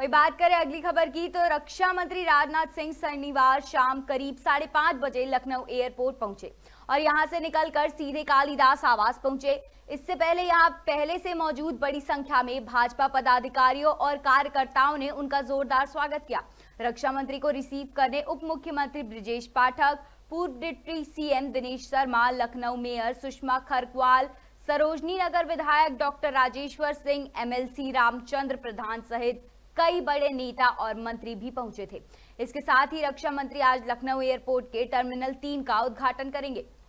वही बात करें अगली खबर की तो रक्षा मंत्री राजनाथ सिंह शनिवार शाम करीब साढ़े पांच बजे लखनऊ एयरपोर्ट पहुंचे और यहां से निकलकर सीधे कालिदास आवास पहुंचे इससे पहले यहां पहले से मौजूद बड़ी संख्या में भाजपा पदाधिकारियों और कार्यकर्ताओं ने उनका जोरदार स्वागत किया रक्षा मंत्री को रिसीव करने उप मुख्यमंत्री ब्रिजेश पाठक पूर्व deputy CM Dinesh Sharma Lucknow mayor Sushma Kharkwal Sarojini Nagar विधायक डॉक्टर राजेश्वर सिंह एमएलसी रामचंद्र प्रधान सहित कई बड़े नेता और मंत्री भी पहुंचे थे इसके साथ ही रक्षा मंत्री आज लखनऊ एयरपोर्ट के टर्मिनल तीन का उद्घाटन करेंगे